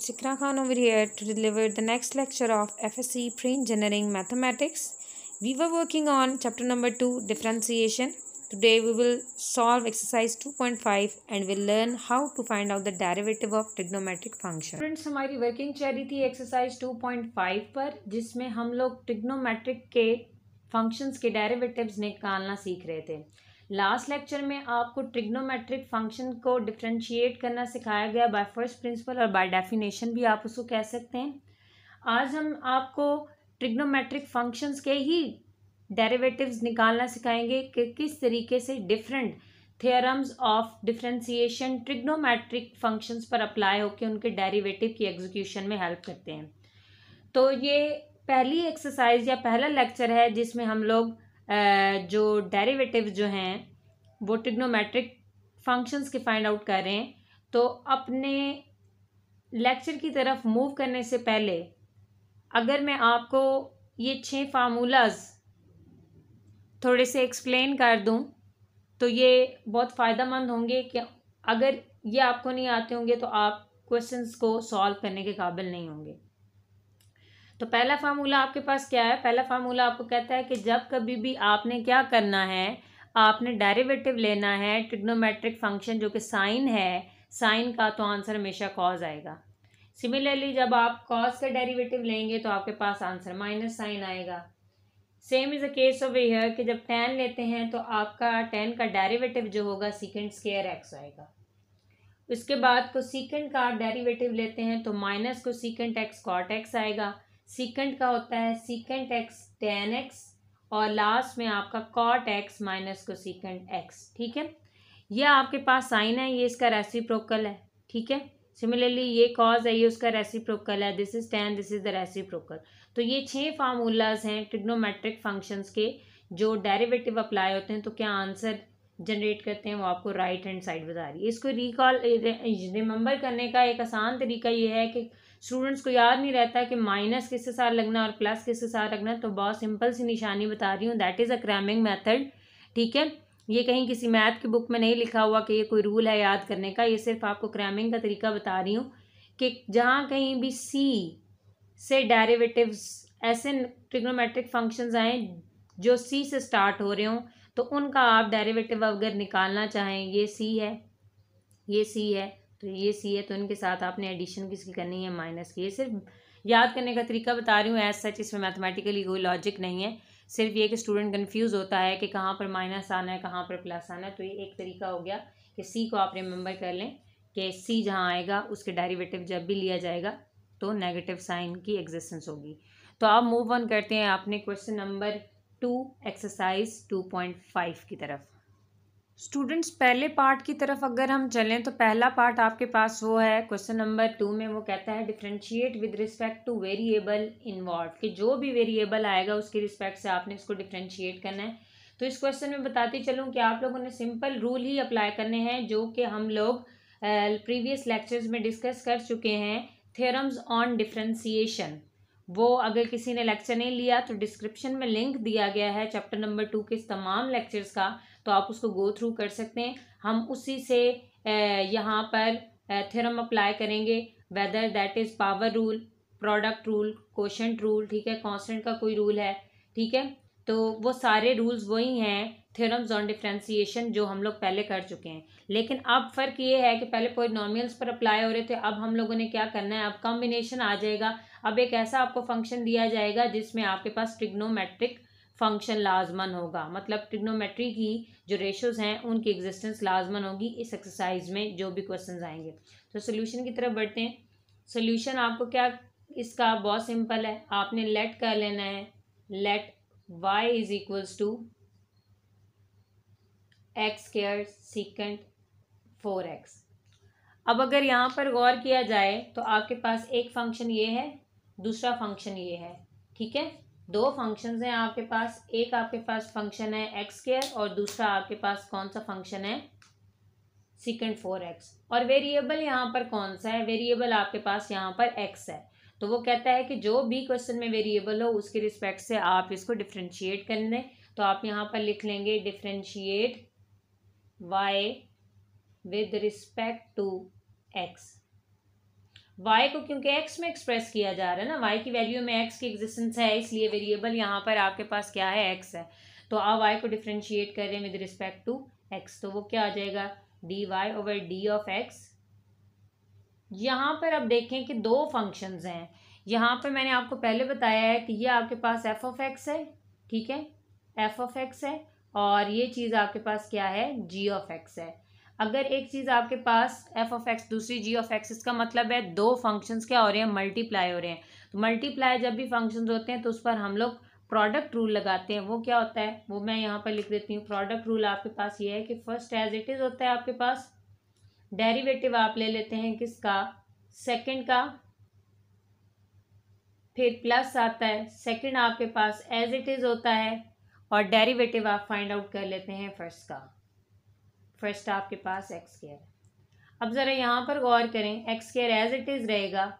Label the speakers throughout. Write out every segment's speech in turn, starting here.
Speaker 1: It's Ikra Khan over here to deliver the next lecture of FSC Pre-Engineering Mathematics. We were working on chapter number 2 differentiation. Today we will solve exercise 2.5 and we'll learn how to find out the derivative of trigonometric function. Friends हमारी working चल रही थी exercise 2.5 par, jisme hum log trigonometric ke functions ke derivatives nikalna seekh rahe the. Last lecture में आपको trigonometric function को differentiate करना सिखाया गया बाय फर्स्ट प्रिंसिपल और बाय डेफिनेशन भी आप उसको कह सकते हैं आज हम आपको ट्रिग्नोमेट्रिक फंक्शंस के ही डेरिवेटिव्स निकालना सिखाएंगे कि किस तरीके से different theorems of differentiation trigonometric functions पर अप्लाई होकर उनके डेरिवेटिव की एग्जीक्यूशन में हेल्प करते हैं तो ये पहली एक्सरसाइज या पहला लेक्चर है जिसमें हम लोग जो डेरिवेटिव जो हैं वो टिग्नोमेट्रिक फंक्शंस के फाइंड आउट कर रहे हैं तो अपने लेक्चर की तरफ मूव करने से पहले अगर मैं आपको ये छः फार्मूलाज थोड़े से एक्सप्लेन कर दूं तो ये बहुत मंद होंगे कि अगर ये आपको नहीं आते होंगे तो आप क्वेश्चंस को सॉल्व करने के काबिल नहीं होंगे तो पहला फार्मूला आपके पास क्या है पहला फार्मूला आपको कहता है कि जब कभी भी आपने क्या करना है आपने डेरिवेटिव लेना है ट्रिग्नोमेट्रिक फंक्शन जो कि साइन है साइन का तो आंसर हमेशा कॉज आएगा सिमिलरली जब आप कॉज का डेरिवेटिव लेंगे तो आपके पास आंसर माइनस साइन आएगा same is a case of here कि जब टेन लेते हैं तो आपका टेन का डेरिवेटिव जो होगा सीकेंड स्केयर एक्स आएगा उसके बाद को सीकेंड का डेरिवेटिव लेते हैं तो माइनस को सीकेंड एक्स कॉट एक्स आएगा सिकेंड का होता है सिकेंड एक्स टेन एक्स और लास्ट में आपका कॉट एक्स माइनस को सिकेंड एक्स ठीक है ये आपके पास साइन है ये इसका रेसिप्रोकल है ठीक है सिमिलरली ये कॉज है ये उसका रेसिप्रोकल है this is tan this is the reciprocal तो ये छह फार्मूलाज हैं ट्रिग्नोमेट्रिक फंक्शंस के जो डेरिवेटिव अप्लाई होते हैं तो क्या आंसर जनरेट करते हैं वो आपको राइट हैंड साइड बता रही है इसको रिकॉल रिमेंबर करने का एक आसान तरीका ये है कि स्टूडेंट्स को याद नहीं रहता कि माइनस किसके साथ लगना और प्लस किसके साथ लगना तो बहुत सिंपल सी निशानी बता रही हूँ that is a cramming method ठीक है ये कहीं किसी मैथ की बुक में नहीं लिखा हुआ कि ये कोई रूल है याद करने का ये सिर्फ आपको क्रैमिंग का तरीका बता रही हूँ कि जहाँ कहीं भी सी से डेरिवेटिव्स ऐसे ट्रिग्नोमेट्रिक फंक्शंस आए जो सी से स्टार्ट हो रहे हों तो उनका आप डेरिवेटिव अगर निकालना चाहें ये सी है ये सी है तो ये सी है तो इनके साथ आपने एडिशन किसकी करनी है माइनस की ये सिर्फ याद करने का तरीका बता रही हूँ एज सच इसमें मैथमेटिकली कोई लॉजिक नहीं है सिर्फ ये कि स्टूडेंट कन्फ्यूज़ होता है कि कहाँ पर माइनस आना है कहाँ पर प्लस आना है तो ये एक तरीका हो गया कि सी को आप रिमेंबर कर लें कि सी जहाँ आएगा उसके डेरिवेटिव जब भी लिया जाएगा तो नेगेटिव साइन की एग्जिस्टेंस होगी तो आप मूव ऑन करते हैं आपने question number two exercise two point five की तरफ स्टूडेंट्स पहले पार्ट की तरफ अगर हम चलें तो पहला पार्ट आपके पास वो है क्वेश्चन नंबर टू में वो कहता है differentiate with respect to variable involve कि जो भी वेरिएबल आएगा उसके रिस्पेक्ट से आपने इसको डिफ्रेंशिएट करना है तो इस क्वेश्चन में बताती चलूँ कि आप लोगों ने सिंपल रूल ही अप्लाई करने हैं जो कि हम लोग प्रीवियस लेक्चर्स में डिस्कस कर चुके हैं थेरम्स ऑन डिफ्रेंसीशन वो अगर किसी ने लेक्चर नहीं लिया तो डिस्क्रिप्शन में लिंक दिया गया है चैप्टर नंबर टू के इस तमाम लेक्चर्स का तो आप उसको गो थ्रू कर सकते हैं हम उसी से यहाँ पर थ्योरम अप्लाई करेंगे whether that is power rule product rule question rule ठीक है कॉन्सटेंट का कोई रूल है ठीक है तो वो सारे रूल्स वही हैं थ्योरम्स ऑन डिफ्रेंसीशन जो हम लोग पहले कर चुके हैं लेकिन अब फ़र्क ये है कि पहले पोइनॉमियल्स पर अप्लाई हो रहे थे अब हम लोगों ने क्या करना है अब कॉम्बिनेशन आ जाएगा अब एक ऐसा आपको फंक्शन दिया जाएगा जिसमें आपके पास ट्रिग्नोमेट्रिक फंक्शन लाजमन होगा मतलब ट्रिग्नोमेट्री की जो रेशोज़ हैं उनकी एग्जिस्टेंस लाजमन होगी इस एक्सरसाइज में जो भी क्वेश्चन आएंगे तो सोल्यूशन की तरफ बढ़ते हैं सोल्यूशन आपको क्या इसका बहुत सिंपल है आपने लेट कर लेना है let y is equals to X square second four x अब अगर यहाँ पर गौर किया जाए तो आपके पास एक फंक्शन ये है दूसरा फंक्शन ये है ठीक है दो फंक्शन हैं आपके पास एक आपके पास फंक्शन है एक्स केयर और दूसरा आपके पास कौन सा फंक्शन है सिकेंड फोर एक्स और वेरिएबल यहाँ पर कौन सा है वेरिएबल आपके पास यहाँ पर एक्स है तो वो कहता है कि जो भी क्वेश्चन में वेरिएबल हो उसके रिस्पेक्ट से आप इसको डिफ्रेंशिएट कर लें तो आप यहाँ पर लिख लेंगे differentiate Y with respect to X Y को क्योंकि एक्स में एक्सप्रेस किया जा रहा है ना वाई की वैल्यू में एक्स की एग्जिस्टेंस है इसलिए वेरिएबल यहाँ पर आपके पास क्या है एक्स है तो आप वाई को डिफ्रेंशिएट कर रहे हैं विद रिस्पेक्ट टू एक्स तो वो क्या आ जाएगा D Y over D of x यहाँ पर आप देखें कि दो फंक्शंस हैं यहाँ पर मैंने आपको पहले बताया है कि ये आपके पास एफ ऑफ एक्स है ठीक है एफ ऑफ एक्स है और ये चीज़ आपके पास क्या है जी ऑफ एक्स है अगर एक चीज़ आपके पास एफ ऑफ एक्स दूसरी जी ऑफ एक्स इसका मतलब है दो फंक्शंस क्या हो रहे हैं मल्टीप्लाई हो रहे हैं तो मल्टीप्लाई जब भी फंक्शंस होते हैं तो उस पर हम लोग प्रोडक्ट रूल लगाते हैं वो क्या होता है वो मैं यहाँ पर लिख देती हूँ प्रोडक्ट रूल आपके पास ये है कि फर्स्ट एज इट इज़ होता है आपके पास डेरीवेटिव आप ले लेते हैं किसका सेकेंड का फिर प्लस आता है सेकेंड आपके पास एज इट इज़ होता है और डेरीवेटिव आप फाइंड आउट कर लेते हैं फर्स्ट का फर्स्ट आपके पास एक्स केयर अब ज़रा यहाँ पर गौर करें x square as it is रहेगा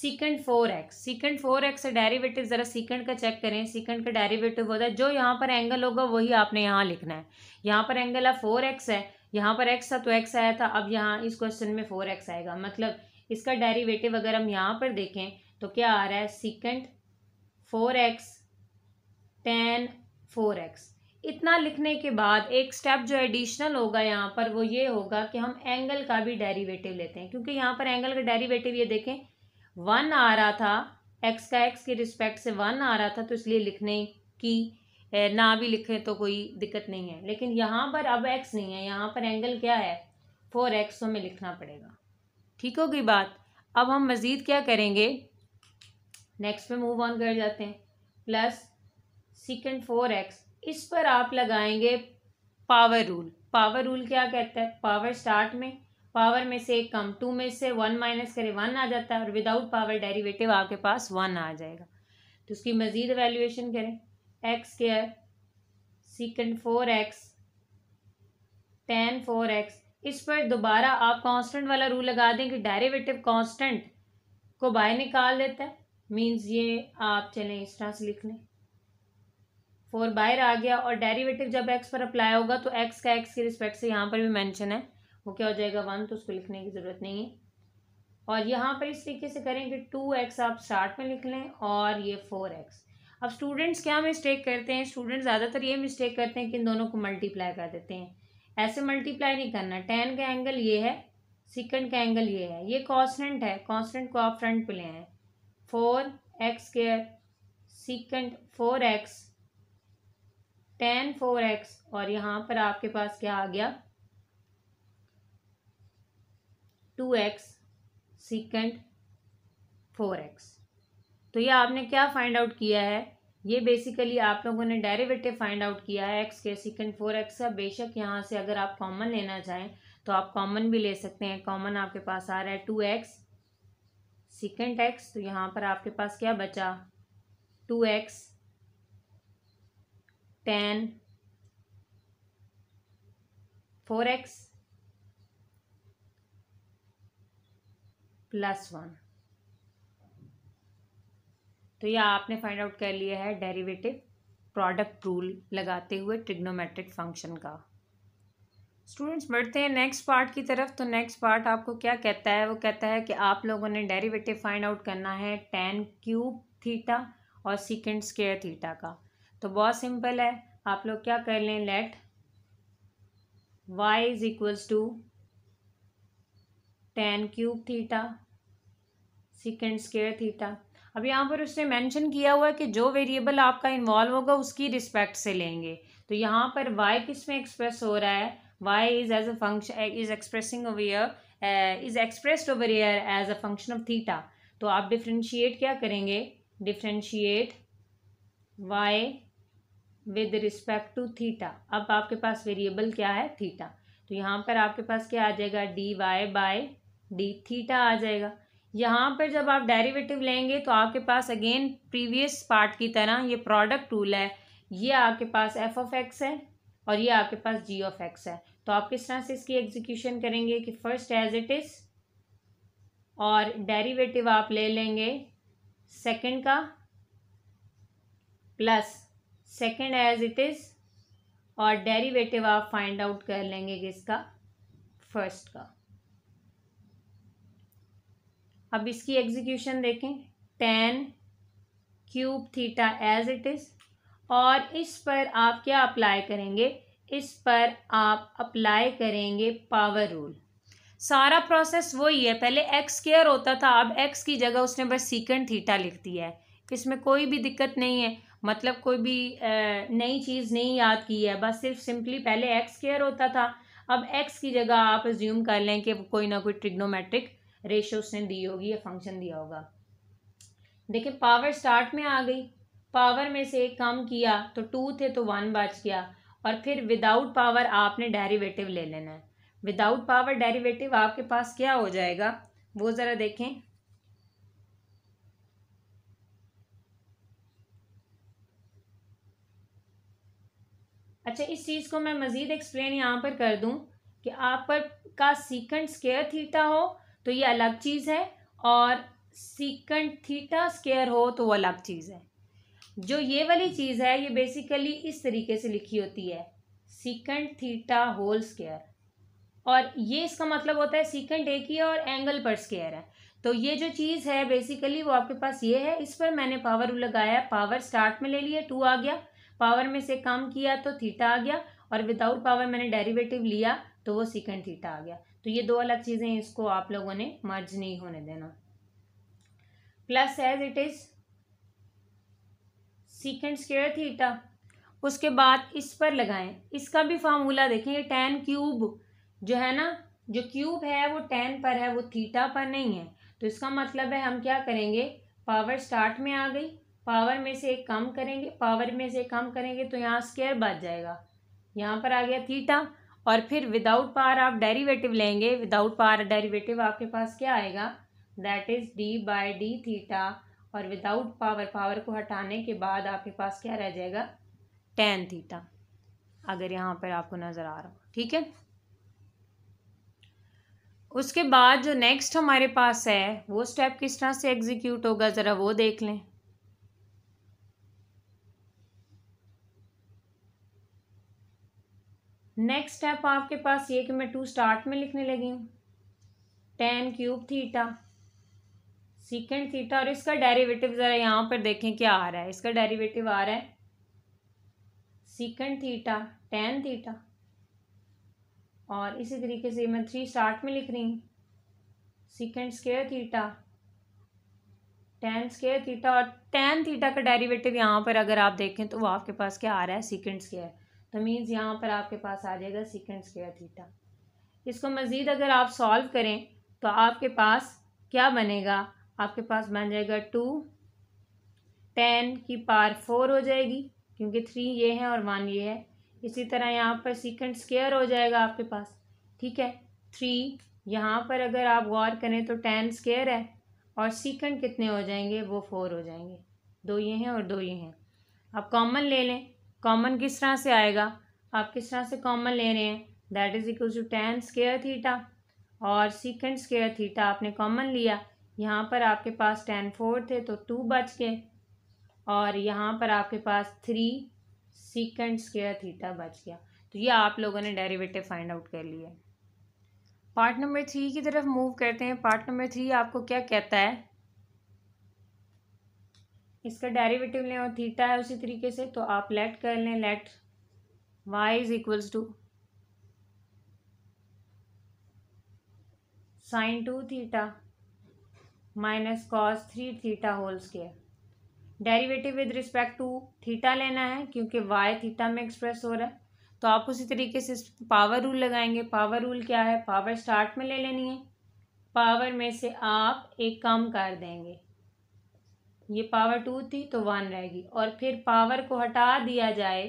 Speaker 1: second four X second four X derivative ज़रा सिकंड का चेक करें सिकंड का डेरीवेटिव होता है जो यहाँ पर एंगल होगा वही आपने यहाँ लिखना है यहाँ पर एंगल है फोर एक्स है यहाँ पर एक्स था तो एक्स आया था अब यहाँ इस क्वेश्चन में फोर एक्स आएगा मतलब इसका डेरीवेटिव अगर हम यहाँ पर देखें तो क्या आ रहा है second four x tan four X इतना लिखने के बाद एक स्टेप जो एडिशनल होगा यहाँ पर वो ये होगा कि हम एंगल का भी डेरिवेटिव लेते हैं क्योंकि यहाँ पर एंगल का डेरिवेटिव ये देखें वन आ रहा था एक्स का एक्स के रिस्पेक्ट से वन आ रहा था तो इसलिए लिखने की ना भी लिखें तो कोई दिक्कत नहीं है लेकिन यहाँ पर अब एक्स नहीं है यहाँ पर एंगल क्या है फोर तो एक्स हमें लिखना पड़ेगा ठीक होगी बात अब हम मज़ीद क्या करेंगे नेक्स्ट पे मूव ऑन कर जाते हैं प्लस सिकेंड फोर एक्स इस पर आप लगाएंगे पावर रूल पावर रूल क्या कहता है पावर स्टार्ट में पावर में से कम टू में से वन माइनस करें वन आ जाता है और विदाउट पावर डेरिवेटिव आपके पास वन आ जाएगा तो उसकी मज़ीद वैल्यूएशन करें x square second four x tan four x इस पर दोबारा आप कांस्टेंट वाला रूल लगा दें कि डेरिवेटिव कांस्टेंट को बाय निकाल देता है मीन्स ये आप चलें इस तरह से लिख लें फोर बाहर आ गया और डेरिवेटिव जब एक्स पर अप्लाई होगा तो एक्स का एक्स के रिस्पेक्ट से यहाँ पर भी मेंशन है वो क्या हो जाएगा वन तो उसको लिखने की ज़रूरत नहीं है और यहाँ पर इस तरीके से करें कि टू एक्स आप स्टार्ट में लिख लें और ये फोर एक्स अब स्टूडेंट्स क्या मिस्टेक करते हैं स्टूडेंट्स ज़्यादातर ये मिस्टेक करते हैं कि इन दोनों को मल्टीप्लाई कर देते हैं ऐसे मल्टीप्लाई नहीं करना टेन का एंगल ये है सिकंड का एंगल ये है ये कॉन्सटेंट है कॉन्सटेंट को आप फ्रंट पर ले आए four x square secant four x tan four x और यहाँ पर आपके पास क्या आ गया two x secant four x तो ये आपने क्या फाइंड आउट किया है ये बेसिकली आप लोगों ने डेरिवेटिव फाइंड आउट किया है एक्स के सिकेंड फोर एक्स का बेशक यहाँ से अगर आप कॉमन लेना चाहें तो आप कॉमन भी ले सकते हैं कॉमन आपके पास आ रहा है टू एक्स सिकेंड एक्स तो यहाँ पर आपके पास क्या बचा two x tan four x plus one तो ये आपने फाइंड आउट कर लिया है डेरिवेटिव प्रोडक्ट रूल लगाते हुए ट्रिग्नोमेट्रिक फंक्शन का स्टूडेंट्स बढ़ते हैं नेक्स्ट पार्ट की तरफ तो नेक्स्ट पार्ट आपको क्या कहता है वो कहता है कि आप लोगों ने डेरिवेटिव फाइंड आउट करना है टेन क्यूब थीटा और सिकेंड स्केयर थीटा का तो बहुत सिंपल है आप लोग क्या कर लें let y is equals to tan cube theta secant square theta अब यहाँ पर उसने मेंशन किया हुआ है कि जो वेरिएबल आपका इन्वॉल्व होगा उसकी रिस्पेक्ट से लेंगे तो यहाँ पर y किस में एक्सप्रेस हो रहा है y is as a function is expressing over here is expressed over here as a function of theta तो आप डिफ्रेंशिएट क्या करेंगे differentiate y with respect to theta अब आपके पास वेरिएबल क्या है थीटा तो यहाँ पर आपके पास क्या आ जाएगा D y by d theta आ जाएगा यहाँ पर जब आप डेरिवेटिव लेंगे तो आपके पास अगेन प्रीवियस पार्ट की तरह ये प्रोडक्ट रूल है ये आपके पास एफ ऑफ एक्स है और ये आपके पास जी ऑफ एक्स है तो आप किस तरह से इसकी एग्जीक्यूशन करेंगे कि फर्स्ट एज इट इज़ और डेरिवेटिव आप ले लेंगे सेकंड का plus second as it is और डेरिवेटिव आप फाइंड आउट कर लेंगे किसका फर्स्ट का अब इसकी एग्जीक्यूशन देखें tan cube theta as it is और इस पर आप क्या अप्लाई करेंगे इस पर आप अप्लाई करेंगे पावर रूल सारा प्रोसेस वही है पहले एक्स केयर होता था अब एक्स की जगह उसने बस सीकेंड थीटा लिख दिया है इसमें कोई भी दिक्कत नहीं है मतलब कोई भी नई चीज़ नहीं याद की है बस सिर्फ सिंपली पहले एक्स केयर होता था अब एक्स की जगह आप ज्यूम कर लें कि कोई ना कोई ट्रिग्नोमेट्रिक रेशो उसने दी होगी या फंक्शन दिया होगा देखिए पावर स्टार्ट में आ गई पावर में से एक कम किया तो टू थे तो वन बच गया और फिर विदाउट पावर आपने डेरिवेटिव ले लेना है विदाउट पावर डेरिवेटिव आपके पास क्या हो जाएगा वो ज़रा देखें अच्छा इस चीज़ को मैं मज़ीद एक्सप्लेन यहाँ पर कर दूँ कि आप पर का सीकंड स्केयर थीटा हो तो ये अलग चीज़ है और सीकंड थीटा स्केयर हो तो वो अलग चीज़ है जो ये वाली चीज़ है ये बेसिकली इस तरीके से लिखी होती है सीकंड थीटा होल स्केयर और ये इसका मतलब होता है सीकंड एक ही और एंगल पर स्केयर है तो ये जो चीज़ है बेसिकली वो आपके पास ये है इस पर मैंने पावर लगाया पावर स्टार्ट में ले लिया टू आ गया पावर में से कम किया तो थीटा आ गया और विदाउट पावर मैंने डेरिवेटिव लिया तो वो सिकेंड थीटा आ गया तो ये दो अलग चीज़ें इसको आप लोगों ने मर्ज नहीं होने देना plus as it is secant square theta उसके बाद इस पर लगाएं इसका भी फार्मूला देखें ये टेन क्यूब जो है ना जो क्यूब है वो टेन पर है वो थीटा पर नहीं है तो इसका मतलब है हम क्या करेंगे पावर स्टार्ट में आ गई पावर में से कम करेंगे पावर में से कम करेंगे तो यहाँ स्केयर बच जाएगा यहाँ पर आ गया थीटा और फिर विदाउट पावर आप डेरिवेटिव लेंगे विदाउट पावर डेरिवेटिव आपके पास क्या आएगा that is d by d theta और विदाउट पावर पावर को हटाने के बाद आपके पास क्या रह जाएगा टेन थीटा अगर यहाँ पर आपको नज़र आ रहा हो ठीक है उसके बाद जो नेक्स्ट हमारे पास है वो स्टेप किस तरह से एग्जीक्यूट होगा ज़रा वो देख लें नेक्स्ट स्टेप आपके पास ये कि मैं टू स्टार्ट में लिखने लगी हूँ tan cube theta secant theta और इसका डेरिवेटिव ज़रा यहाँ पर देखें क्या आ रहा है इसका डेरिवेटिव आ रहा है सीकेंड थीटा टेन थीटा और इसी तरीके से मैं थ्री स्टार्ट में लिख रही हूँ secant square theta tan square theta और टेन थीटा का डेरिवेटिव यहाँ पर अगर आप देखें तो वो आपके पास क्या आ रहा है सीकेंड स्केयर तो मीन्स यहाँ पर आपके पास आ जाएगा सिकेंड स्क्वेयर थीटा इसको मज़ीद अगर आप सॉल्व करें तो आपके पास क्या बनेगा आपके पास बन जाएगा टू टेन की पार फोर हो जाएगी क्योंकि थ्री ये है और वन ये है इसी तरह यहाँ पर सिकेंड स्केयर हो जाएगा आपके पास ठीक है थ्री यहाँ पर अगर आप गौर करें तो टेन स्केयर है और सिकेंड कितने हो जाएंगे वो फोर हो जाएंगे दो ये हैं और दो ये हैं आप कॉमन ले लें कॉमन किस तरह से आएगा आप किस तरह से कॉमन ले रहे हैं that is equal to tan square theta और सिकेंड स्केयर थीटा आपने कॉमन लिया यहाँ पर आपके पास टेन फोर थे तो टू बच गए और यहाँ पर आपके पास थ्री सिकेंड स्केयर थीटा बच गया तो ये आप लोगों ने डेरिवेटिव फाइंड आउट कर लिया पार्ट नंबर थ्री की तरफ मूव करते हैं पार्ट नंबर थ्री आपको क्या कहता है इसका डेरिवेटिव लें और थीटा है उसी तरीके से तो आप लेट कर लें let y is equals to sine two theta minus cos three theta whole square derivative with respect to theta लेना है क्योंकि वाई थीटा में एक्सप्रेस हो रहा है तो आप उसी तरीके से पावर रूल लगाएंगे पावर रूल क्या है पावर स्टार्ट में ले लेनी है पावर में से आप एक कम कर देंगे ये पावर टू थी तो वन रहेगी और फिर पावर को हटा दिया जाए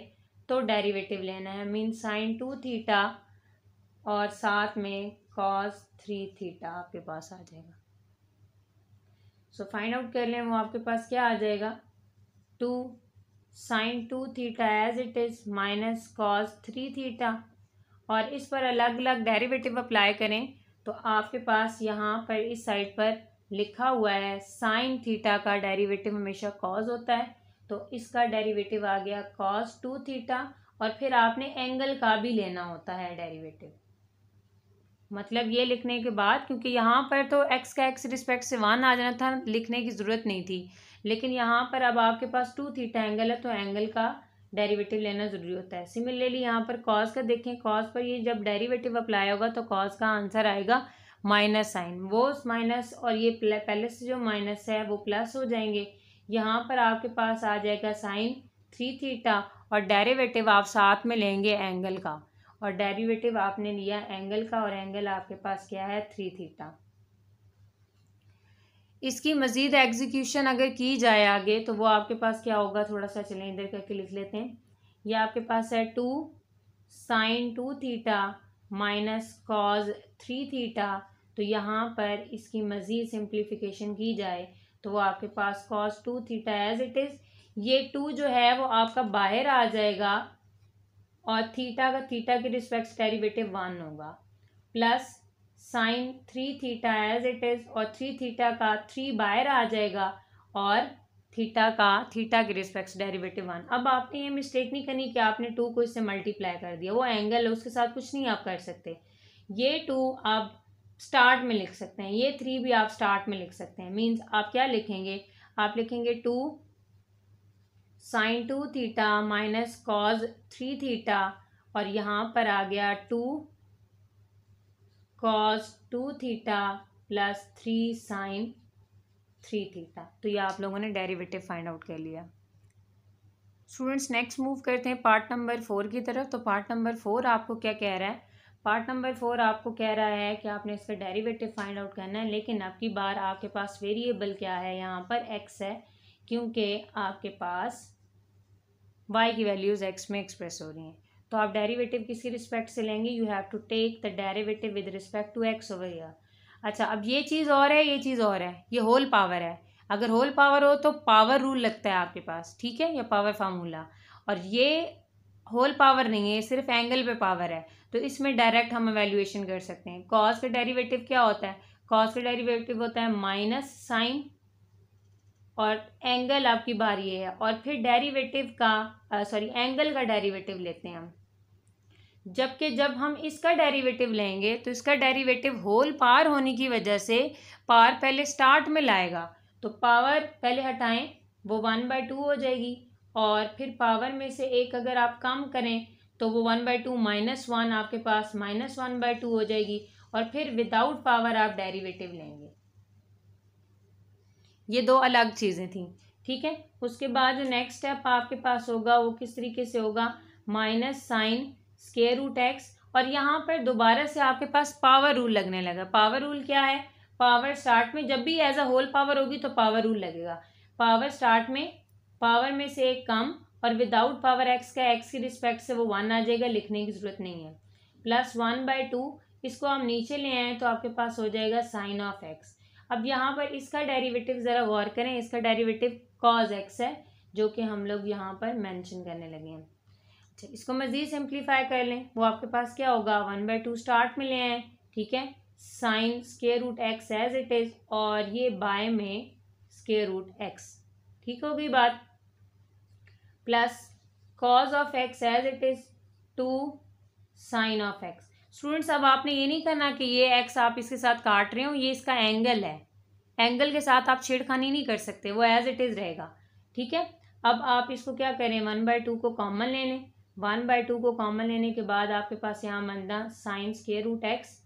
Speaker 1: तो डेरिवेटिव लेना है मीन साइन टू थीटा और साथ में कॉस थ्री थीटा आपके पास आ जाएगा सो फाइंड आउट कर लें वो आपके पास क्या आ जाएगा two sine two theta as it is minus cos three theta और इस पर अलग अलग डेरिवेटिव अप्लाई करें तो आपके पास यहाँ पर इस साइड पर लिखा हुआ है साइन थीटा का डेरिवेटिव हमेशा कॉज होता है तो इसका डेरिवेटिव आ गया कॉज टू थीटा और फिर आपने एंगल का भी लेना होता है डेरिवेटिव मतलब ये लिखने के बाद क्योंकि यहाँ पर तो एक्स का एक्स रिस्पेक्ट से वन आ जाना था लिखने की ज़रूरत नहीं थी लेकिन यहाँ पर अब आपके पास टू थीटा एंगल है तो एंगल का डेरिवेटिव लेना ज़रूरी होता है सिमिलरली यहाँ पर कॉज का देखें कॉज पर ये जब डेरिवेटिव अप्लाई होगा तो कॉज का आंसर आएगा माइनस साइन वो माइनस और ये पहले से जो माइनस है वो प्लस हो जाएंगे यहाँ पर आपके पास आ जाएगा साइन थ्री थीटा और डेरिवेटिव आप साथ में लेंगे एंगल का और डेरिवेटिव आपने लिया एंगल का और एंगल आपके पास क्या है थ्री थीटा इसकी मज़ीद एग्जीक्यूशन अगर की जाए आगे तो वो आपके पास क्या होगा थोड़ा सा चलें इधर करके लिख लेते हैं ये आपके पास है two sine two theta minus cos three theta तो यहाँ पर इसकी मज़ीद सिंप्लीफिकेशन की जाए तो वो आपके पास cos two theta as it is ये टू जो है वो आपका बाहर आ जाएगा और थीटा का थीटा के रिस्पेक्ट डेरिवेटिव वन होगा plus sine three theta as it is और थ्री थीटा का थ्री बाहर आ जाएगा और थीटा का थीटा के रिस्पेक्ट डेरिवेटिव वन अब आपने ये मिस्टेक नहीं करनी कि आपने टू को इससे मल्टीप्लाई कर दिया वो एंगल है उसके साथ कुछ नहीं आप कर सकते ये टू आप स्टार्ट में लिख सकते हैं ये थ्री भी आप स्टार्ट में लिख सकते हैं मीन्स आप क्या लिखेंगे आप लिखेंगे two sine two theta minus cos three theta और यहाँ पर आ गया two cos two theta plus three sine three theta तो ये आप लोगों ने डेरिवेटिव फाइंड आउट कर लिया स्टूडेंट्स नेक्स्ट मूव करते हैं पार्ट नंबर फोर की तरफ तो पार्ट नंबर फोर आपको क्या कह रहा है पार्ट नंबर फोर आपको कह रहा है कि आपने इसका डेरिवेटिव फाइंड आउट करना है लेकिन अब की बार आपके पास वेरिएबल क्या है यहाँ पर एक्स है क्योंकि आपके पास वाई की वैल्यूज़ एक्स में एक्सप्रेस हो रही हैं तो आप डेरिवेटिव किसी रिस्पेक्ट से लेंगे you have to take the derivative with respect to x over या अच्छा अब ये चीज़ और है ये चीज़ और है ये होल पावर है अगर होल पावर हो तो पावर रूल लगता है आपके पास ठीक है या पावर फार्मूला और ये होल पावर नहीं है सिर्फ एंगल पे पावर है तो इसमें डायरेक्ट हम एवेल्यूएशन कर सकते हैं कॉस का डेरिवेटिव क्या होता है कॉस का डेरिवेटिव होता है माइनस साइन और एंगल आपकी बार ये है और फिर डेरिवेटिव का सॉरी एंगल का डेरिवेटिव लेते हैं हम जबकि जब हम इसका डेरिवेटिव लेंगे तो इसका डेरिवेटिव होल पार होने की वजह से पार पहले स्टार्ट में लाएगा तो पावर पहले हटाएं वो वन बाय टू हो जाएगी और फिर पावर में से एक अगर आप कम करें तो वो one by two minus one आपके पास माइनस वन बाई टू हो जाएगी और फिर विदाउट पावर आप डेरिवेटिव लेंगे ये दो अलग चीज़ें थी ठीक है उसके बाद जो नेक्स्ट स्टेप आपके पास होगा वो किस तरीके से होगा minus sine square root x और यहाँ पर दोबारा से आपके पास पावर रूल लगने लगा पावर रूल क्या है पावर स्टार्ट में जब भी एज अ होल पावर होगी तो पावर रूल लगेगा पावर स्टार्ट में पावर में से एक कम और विदाउट पावर एक्स का एक्स की रिस्पेक्ट से वो वन आ जाएगा लिखने की ज़रूरत नहीं है प्लस वन बाई टू इसको हम नीचे ले आएँ तो आपके पास हो जाएगा साइन ऑफ एक्स अब यहाँ पर इसका डेरिवेटिव ज़रा गौर करें इसका डेरिवेटिव कॉज एक्स है जो कि हम लोग यहाँ पर मैंशन करने लगे हैं अच्छा इसको मज़ीद सिंप्लीफाई कर लें वो आपके पास क्या होगा वन बाई टू स्टार्ट में ले आए ठीक है sine square root x as it is और ये बाय में स्केयर रूट एक्स ठीक होगी बात plus cos of x as it is two sine of x students अब आपने ये नहीं करना कि ये एक्स आप इसके साथ काट रहे हो ये इसका एंगल है एंगल के साथ आप छेड़खानी नहीं कर सकते वो एज इट इज़ रहेगा ठीक है अब आप इसको क्या करें वन बाय टू को कॉमन ले लें वन बाय टू को कॉमन लेने के बाद आपके पास यहाँ बनता sine square root x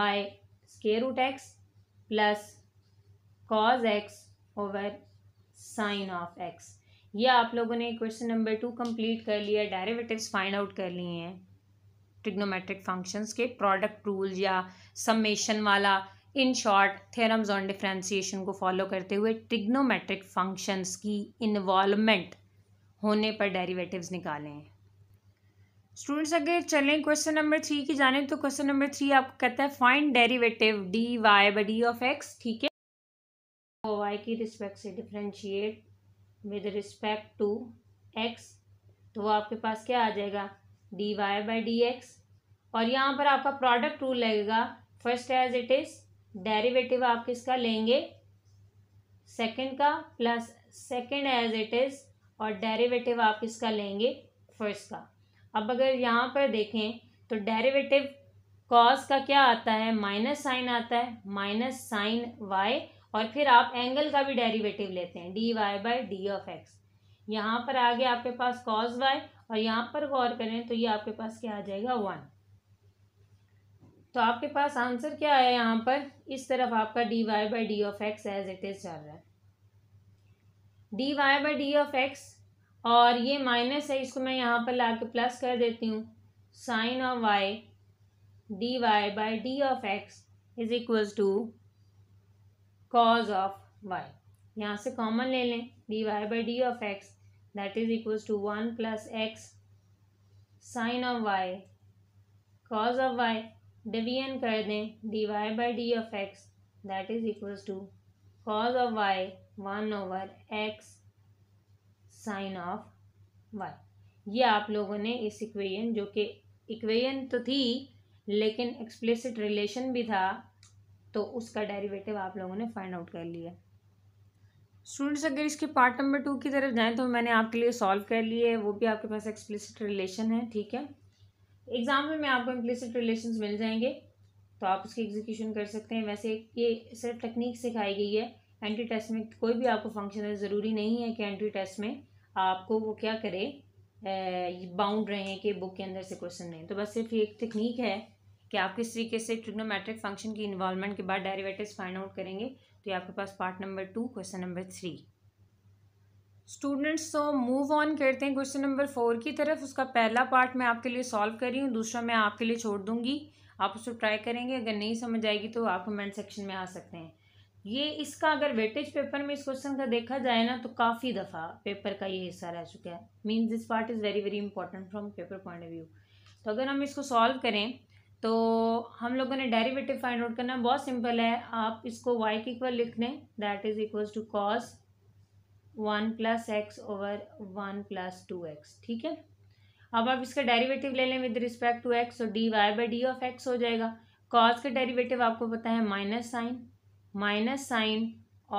Speaker 1: by square root x plus cos x over sine of x ये आप लोगों ने क्वेश्चन नंबर टू कंप्लीट कर लिया डेरिवेटिव्स फाइंड आउट कर लिए हैं ट्रिग्नोमेट्रिक फंक्शंस के प्रोडक्ट रूल्स या समेशन वाला in short theorems on differentiation को फॉलो करते हुए ट्रिग्नोमेट्रिक फंक्शंस की इन्वॉलमेंट होने पर डेरिवेटिव्स निकालें स्टूडेंट्स अगर चलें क्वेश्चन नंबर थ्री की जाने तो क्वेश्चन नंबर थ्री आपको कहता है find derivative d y by d of x ठीक है वाई की रिस्पेक्ट से differentiate with respect to x तो वो आपके पास क्या आ जाएगा D y by d x और यहाँ पर आपका प्रोडक्ट रूल लगेगा first as it is derivative आप किसका लेंगे सेकंड का plus second as it is और डेरिवेटिव आप किसका लेंगे फर्स्ट का अब अगर यहाँ पर देखें तो डेरिवेटिव कॉस का क्या आता है माइनस साइन आता है माइनस साइन वाई और फिर आप एंगल का भी डेरिवेटिव लेते हैं d y by d of x यहाँ पर आ गया आपके पास कॉज वाई और यहाँ पर गौर करें तो ये आपके पास क्या आ जाएगा वन तो आपके पास आंसर क्या है यहाँ पर इस तरफ आपका d y by d of x as it is चल रहा है d y by d of x और ये माइनस है इसको मैं यहाँ पर ला के प्लस कर देती हूँ sine of y d y by d of x is equal to cos of y यहाँ से कॉमन ले लें d y by d of x that is equal to one plus x sine of y cos of y division कर दें d y by d of x that is equal to cos of y one over x sine of y ये आप लोगों ने इस equation जो कि equation तो थी लेकिन एक्सप्लिसिट रिलेशन भी था तो उसका डेरिवेटिव आप लोगों ने फाइंड आउट कर लिया स्टूडेंट्स अगर इसके पार्ट नंबर टू की तरफ जाएँ तो मैंने आपके लिए सॉल्व कर लिए वो भी आपके पास एक्सप्लिसिट रिलेशन है ठीक है एग्जाम्पल में आपको इम्प्लिसिट रिलेशन मिल जाएंगे तो आप उसकी एग्जीक्यूशन कर सकते हैं वैसे ये सिर्फ टेक्निक सिखाई गई है एंटी टेस्ट में कोई भी आपको फंक्शन है ज़रूरी नहीं है कि एंटी टेस्ट में आपको वो क्या करे बाउंड रहें कि बुक के अंदर से क्वेश्चन नहीं तो बस सिर्फ ये एक तकनीक है कि आप किस तरीके से ट्रिग्नोमेट्रिक फंक्शन की इन्वॉल्वमेंट के बाद डेरिवेटिव्स फाइंड आउट करेंगे तो ये आपके पास part number two question number three students तो मूव ऑन करते हैं क्वेश्चन नंबर फोर की तरफ उसका पहला पार्ट मैं आपके लिए सॉल्व कर रही हूँ दूसरा मैं आपके लिए छोड़ दूंगी आप उसको ट्राई करेंगे अगर नहीं समझ आएगी तो आप कमेंट सेक्शन में आ सकते हैं ये इसका अगर वेटेज पेपर में इस क्वेश्चन का देखा जाए ना तो काफ़ी दफ़ा पेपर का ये हिस्सा रह चुका है means this part is very very important from paper point of view तो अगर हम इसको सॉल्व करें तो हम लोगों ने डेरिवेटिव फाइंड आउट करना बहुत सिंपल है आप इसको वाई के इक्वल लिख लें that is equal to cos one plus x over one plus two x ठीक है अब आप इसका डेरिवेटिव ले लें विद रिस्पेक्ट टू एक्स और d y by d of x हो जाएगा कॉस का डेरिवेटिव आपको पता है माइनस साइन माइनस साइन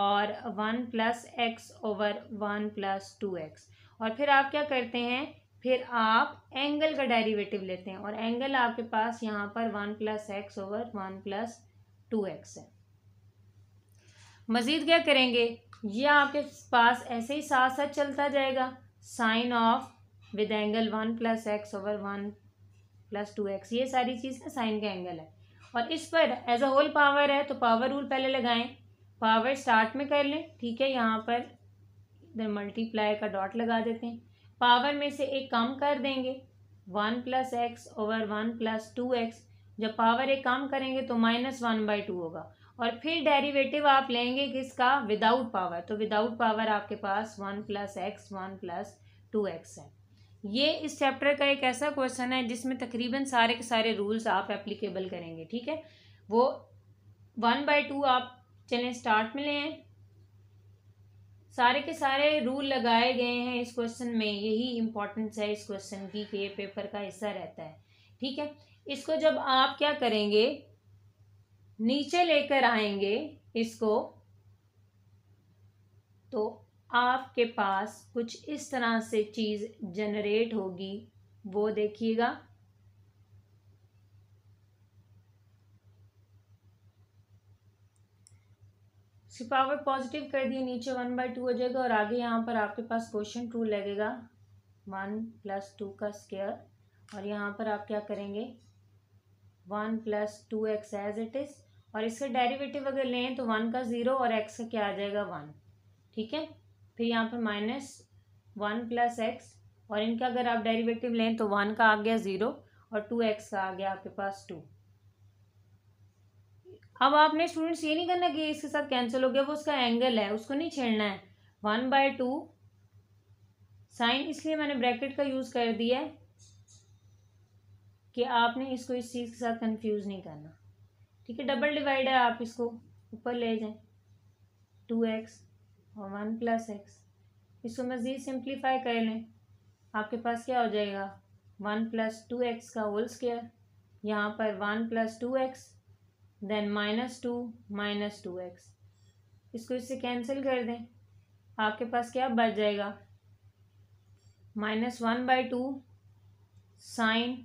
Speaker 1: और one plus x over one plus two x और फिर आप क्या करते हैं फिर आप एंगल का डेरिवेटिव लेते हैं और एंगल आपके पास यहाँ पर one plus x over one plus two x है मज़ीद क्या करेंगे ये आपके पास ऐसे ही साथ साथ चलता जाएगा sine of with angle one plus x over one plus two x ये सारी चीज़ ना साइन का एंगल है और इस पर एज अ होल पावर है तो पावर रूल पहले लगाएं पावर स्टार्ट में कर लें ठीक है यहाँ पर मल्टीप्लाई का डॉट लगा देते हैं पावर में से एक कम कर देंगे one plus x over one plus two x जब पावर एक कम करेंगे तो माइनस वन बाई टू होगा और फिर डेरिवेटिव आप लेंगे किसका विदाउट पावर तो विदाउट पावर आपके पास one plus x one plus two x है ये इस चैप्टर का एक ऐसा क्वेश्चन है जिसमें तकरीबन सारे के सारे रूल्स आप एप्लीकेबल करेंगे ठीक है वो वन बाई टू आप चलें स्टार्ट में लें सारे के सारे रूल लगाए गए हैं इस क्वेश्चन में यही इम्पोर्टेंस है इस क्वेश्चन की कि ये पेपर का हिस्सा रहता है ठीक है इसको जब आप क्या करेंगे नीचे लेकर आएंगे इसको तो आपके पास कुछ इस तरह से चीज़ जनरेट होगी वो देखिएगा फिर पावर पॉजिटिव कर दिए नीचे वन बाई टू हो जाएगा और आगे यहाँ पर आपके पास क्वेश्चन टू लगेगा वन प्लस टू का स्केयर और यहाँ पर आप क्या करेंगे one plus two x as it is और इसका डेरिवेटिव अगर लें तो वन का ज़ीरो और एक्स का क्या आ जाएगा वन ठीक है फिर यहाँ पर माइनस वन प्लस एक्स और इनका अगर आप डेरिवेटिव लें तो वन का आ गया ज़ीरो और टू एक्स का आ गया आपके पास टू अब आपने स्टूडेंट्स ये नहीं करना कि इसके साथ कैंसिल हो गया वो उसका एंगल है उसको नहीं छेड़ना है वन बाय टू साइन इसलिए मैंने ब्रैकेट का यूज़ कर दिया है कि आपने इसको इस चीज़ के साथ कंफ्यूज नहीं करना ठीक है डबल डिवाइड है आप इसको ऊपर ले जाएं टू एक्स और वन प्लस एक्स इसको मज़ीद सिंप्लीफाई कर लें आपके पास क्या हो जाएगा वन प्लस टू एक्स का होल स्केयर यहाँ पर one plus two x then minus two minus two x इसको इससे कैंसिल कर दें आपके पास क्या बच जाएगा minus one by two sine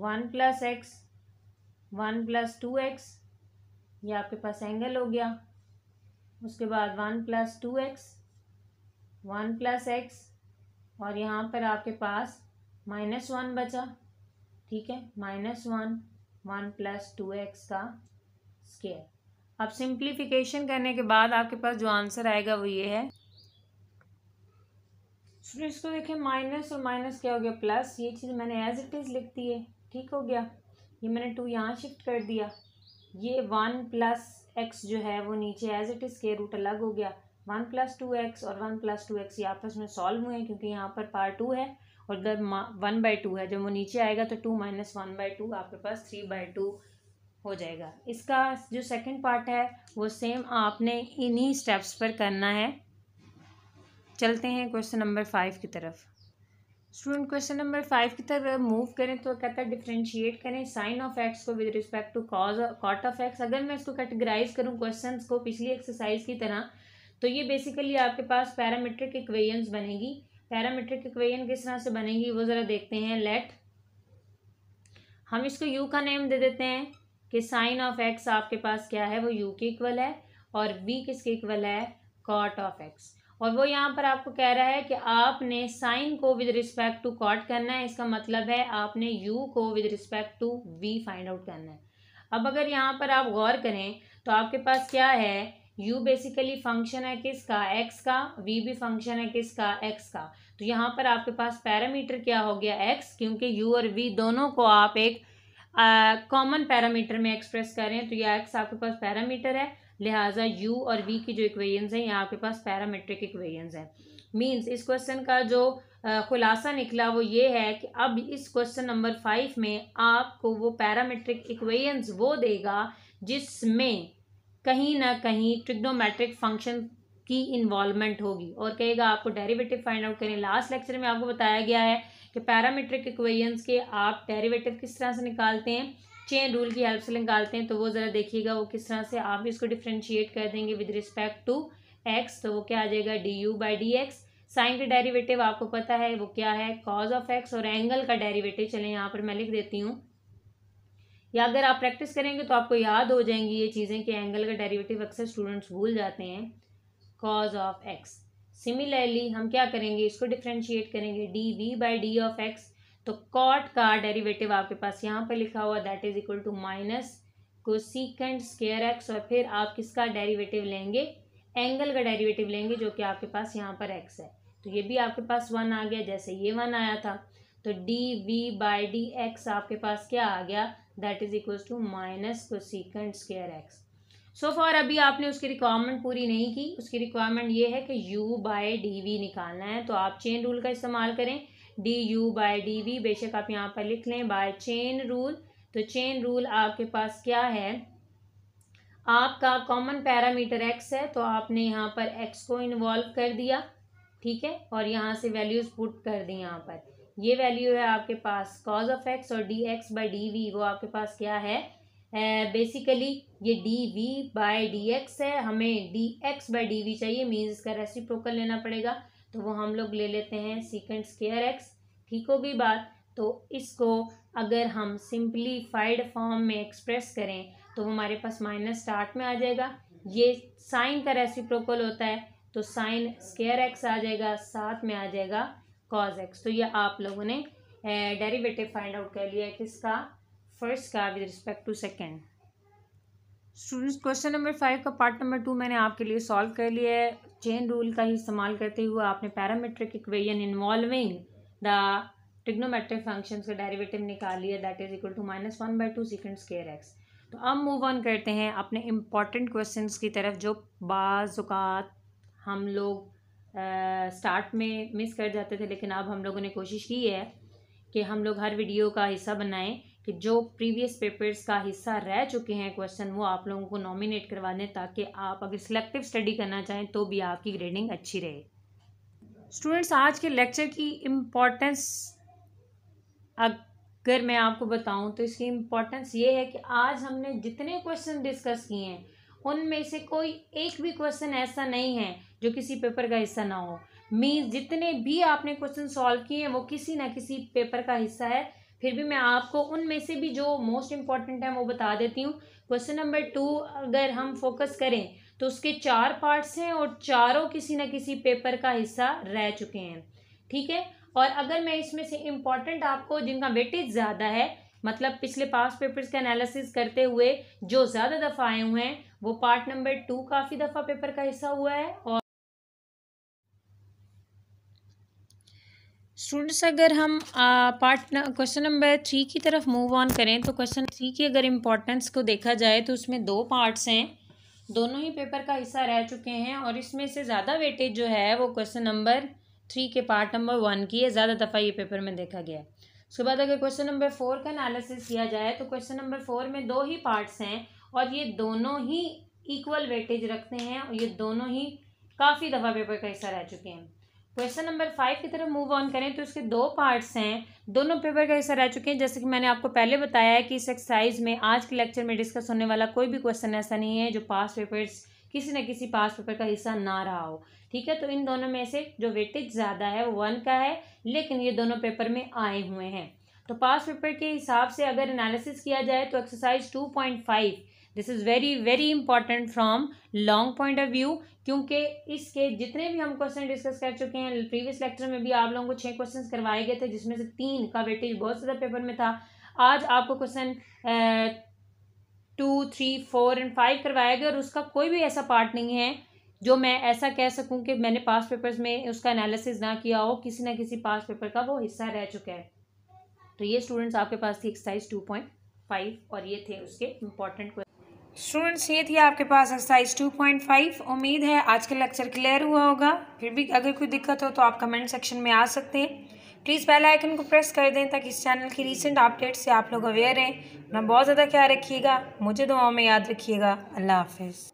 Speaker 1: one plus x one plus two x ये आपके पास एंगल हो गया उसके बाद one plus two x one plus x और यहाँ पर आपके पास माइनस वन बचा ठीक है minus one one plus two x का स्केयर अब सिंप्लीफिकेशन करने के बाद आपके पास जो आंसर आएगा वो ये है स्टूडेंट्स को देखें माइनस और माइनस क्या हो गया प्लस ये चीज़ मैंने एज इट इज़ लिख दी है ठीक हो गया ये मैंने टू यहाँ शिफ्ट कर दिया ये वन प्लस एक्स जो है वो नीचे एज इट इज़ के रूट अलग हो गया वन प्लस टू एक्स और वन प्लस टू एक्स ये आपस में सॉल्व हुए हैं क्योंकि यहाँ पर पार्ट टू है और उधर वन बाई टू है जब वो नीचे आएगा तो two minus one by two आपके पास थ्री बाई टू हो जाएगा इसका जो सेकंड पार्ट है वो सेम आपने इन्हीं स्टेप्स पर करना है चलते हैं क्वेश्चन नंबर फाइव की तरफ स्टूडेंट क्वेश्चन नंबर फाइव की तरफ मूव करें तो कहता है डिफ्रेंशिएट करें साइन ऑफ एक्स को with respect to cos cot of x अगर मैं इसको कैटेगराइज करूँ क्वेश्चन को पिछली एक्सरसाइज की तरह तो ये बेसिकली आपके पास पैरामीट्रिक इक्वेशंस बनेगी पैरामीट्रिक इक्वेशन किस तरह से बनेगी वो ज़रा देखते हैं लेट हम इसको यू का नेम दे देते हैं कि साइन ऑफ एक्स आपके पास क्या है वो यू के इक्वल है और वी किसके इक्वल है कॉट ऑफ एक्स और वो यहाँ पर आपको कह रहा है कि आपने साइन को विद रिस्पेक्ट टू कॉट करना है इसका मतलब है आपने यू को with respect to v find out करना है अब अगर यहाँ पर आप गौर करें तो आपके पास क्या है u बेसिकली फंक्शन है किसका x का v भी फंक्शन है किसका x का तो यहाँ पर आपके पास पैरामीटर क्या हो गया x क्योंकि u और v दोनों को आप एक कॉमन पैरामीटर में एक्सप्रेस करें तो यह x आपके पास पैरामीटर है लिहाजा u और v की जो इक्वेशंस हैं यहाँ आपके पास पैरामीट्रिक इक्वेशंस हैं मीन्स इस क्वेश्चन का जो खुलासा निकला वो ये है कि अब इस क्वेश्चन नंबर फाइव में आपको वो पैरामीट्रिक इक्वेशंस वो देगा जिसमें कहीं ना कहीं ट्रिग्नोमेट्रिक फंक्शन की इन्वॉल्वमेंट होगी और कहेगा आपको डेरिवेटिव फाइंड आउट करें लास्ट लेक्चर में आपको बताया गया है कि पैरामीट्रिक इक्वेशंस के आप डेरिवेटिव किस तरह से निकालते हैं चेन रूल की हेल्प से निकालते हैं तो वो ज़रा देखिएगा वो किस तरह से आप इसको डिफ्रेंशिएट कर देंगे विद रिस्पेक्ट टू एक्स तो वो क्या आ जाएगा d u by d x sine का डेरीवेटिव आपको पता है वो क्या है कॉज ऑफ एक्स और एंगल का डेरीवेटिव चले यहाँ पर मैं लिख देती हूँ या अगर आप प्रैक्टिस करेंगे तो आपको याद हो जाएंगी ये चीज़ें कि एंगल का डेरिवेटिव अक्सर स्टूडेंट्स भूल जाते हैं कॉज ऑफ एक्स सिमिलरली हम क्या करेंगे इसको डिफ्रेंशिएट करेंगे d v by d of x तो कॉट का डेरिवेटिव आपके पास यहाँ पर लिखा हुआ that is equal to minus को सीकेंड स्केयर एक्स और फिर आप किसका डेरिवेटिव लेंगे एंगल का डेरिवेटिव लेंगे जो कि आपके पास यहाँ पर एक्स है तो ये भी आपके पास वन आ गया जैसे ये वन आया था तो d v by d x आपके पास क्या आ गया that is equal to minus secant square x so for अभी आपने उसकी रिक्वायरमेंट पूरी नहीं की उसकी रिक्वायरमेंट ये है कि u बाय डी वी निकालना है तो आप चेन रूल का इस्तेमाल करें d u by d v बेशक आप यहाँ पर लिख लें बाय चेन रूल तो चेन रूल आपके पास क्या है आपका कॉमन पैरामीटर एक्स है तो आपने यहाँ पर एक्स को इन्वॉल्व कर दिया ठीक है और यहाँ से वैल्यूज़ पुट कर दी यहाँ पर ये वैल्यू है आपके पास कॉज ऑफ एक्स और d x by d v वो आपके पास क्या है बेसिकली ये d v by d x है हमें d x by d v चाहिए मीन्स इसका रेसिप्रोकल लेना पड़ेगा तो वो हम लोग ले लेते हैं सीकेंड स्केयर एक्स ठीक होगी बात तो इसको अगर हम सिंपलीफाइड फॉर्म में एक्सप्रेस करें तो हमारे पास माइनस स्टार्ट में आ जाएगा ये साइन का रेसिप्रोकल होता है तो साइन स्केयर एक्स आ जाएगा साथ में आ जाएगा कॉज एक्स तो ये आप लोगों ने डेरिवेटिव फाइंड आउट कर लिया है किसका फर्स्ट का with respect to second students question number five का पार्ट नंबर टू मैंने आपके लिए सॉल्व कर लिया है चेन रूल का ही इस्तेमाल करते हुए आपने parametric equation involving the trigonometric function का डेरिवेटिव निकाल लिया that is equal to minus one by two secant square x तो अब मूव ऑन करते हैं अपने इम्पॉर्टेंट क्वेश्चन की तरफ जो बाज़ात हम लोग स्टार्ट में मिस कर जाते थे लेकिन अब हम लोगों ने कोशिश की है कि हम लोग हर वीडियो का हिस्सा बनाएं कि जो प्रीवियस पेपर्स का हिस्सा रह चुके हैं क्वेश्चन वो आप लोगों को नॉमिनेट करवा दें ताकि आप अगर सिलेक्टिव स्टडी करना चाहें तो भी आपकी ग्रेडिंग अच्छी रहे स्टूडेंट्स आज के लेक्चर की इम्पोर्टेंस अगर मैं आपको बताऊं तो इसकी इम्पोर्टेंस ये है कि आज हमने जितने क्वेश्चन डिस्कस किए हैं उनमें से कोई एक भी क्वेश्चन ऐसा नहीं है जो किसी पेपर का हिस्सा ना हो मीन्स जितने भी आपने क्वेश्चन सॉल्व किए हैं वो किसी ना किसी पेपर का हिस्सा है फिर भी मैं आपको उनमें से भी जो मोस्ट इम्पॉर्टेंट है वो बता देती हूँ क्वेश्चन नंबर टू अगर हम फोकस करें तो उसके चार पार्ट्स हैं और चारों किसी न किसी पेपर का हिस्सा रह चुके हैं ठीक है और अगर मैं इसमें से इम्पॉर्टेंट आपको जिनका वेटेज ज़्यादा है मतलब पिछले पास पेपर्स के एनालिसिस करते हुए जो ज़्यादा दफ़ा आए हुए हैं वो पार्ट नंबर टू काफ़ी दफ़ा पेपर का हिस्सा हुआ है और स्टूडेंट्स अगर हम पार्ट क्वेश्चन नंबर थ्री की तरफ मूव ऑन करें तो क्वेश्चन थ्री की अगर इम्पोर्टेंस को देखा जाए तो उसमें दो पार्ट्स हैं दोनों ही पेपर का हिस्सा रह चुके हैं और इसमें से ज़्यादा वेटेज जो है वो क्वेश्चन नंबर थ्री के पार्ट नंबर वन की है ज़्यादा दफ़ा ये पेपर में देखा गया है उसके बाद अगर क्वेश्चन नंबर फोर का एनालिसिस किया जाए तो क्वेश्चन नंबर फोर में दो ही पार्ट्स हैं और ये दोनों ही इक्वल वेटेज रखते हैं और ये दोनों ही काफ़ी दफ़ा पेपर का हिस्सा रह चुके हैं क्वेश्चन नंबर फाइव की तरफ मूव ऑन करें तो इसके दो पार्ट्स हैं दोनों पेपर का हिस्सा रह चुके हैं जैसे कि मैंने आपको पहले बताया है कि इस एक्सरसाइज में आज के लेक्चर में डिस्कस होने वाला कोई भी क्वेश्चन ऐसा नहीं है जो पास पेपर्स किसी न किसी पास पेपर का हिस्सा ना रहा हो ठीक है तो इन दोनों में से जो वेटेज ज़्यादा है वो वन का है लेकिन ये दोनों पेपर में आए हुए हैं तो पास पेपर के हिसाब से अगर एनालिसिस किया जाए तो exercise two point five this is very very important from long point of view क्योंकि इसके जितने भी हम क्वेश्चन डिस्कस कर चुके हैं प्रीवियस लेक्चर में भी आप लोगों को छः क्वेश्चन करवाए गए थे जिसमें से तीन का वेटेज बहुत ज़्यादा पेपर में था आज आपको question two three four and five करवाया गया और उसका कोई भी ऐसा पार्ट नहीं है जो मैं ऐसा कह सकूं कि मैंने पास पेपर्स में उसका एनालिसिस ना किया हो किसी ना किसी पास पेपर का वो हिस्सा रह चुका है तो ये स्टूडेंट्स आपके पास थी एक्सरसाइज टू पॉइंट फाइव और ये थे उसके इम्पॉर्टेंट स्टूडेंट्स ये थी आपके पास एक्सरसाइज टू पॉइंट फाइव उम्मीद है आज का लेक्चर क्लियर हुआ होगा फिर भी अगर कोई दिक्कत हो तो आप कमेंट सेक्शन में आ सकते हैं प्लीज़ बेल आइकन को प्रेस कर दें ताकि इस चैनल की रीसेंट अपडेट से आप लोग अवेयर रहें अपना बहुत ज़्यादा ख्याल रखिएगा मुझे दुआओं में याद रखिएगा अल्लाह हाफिज़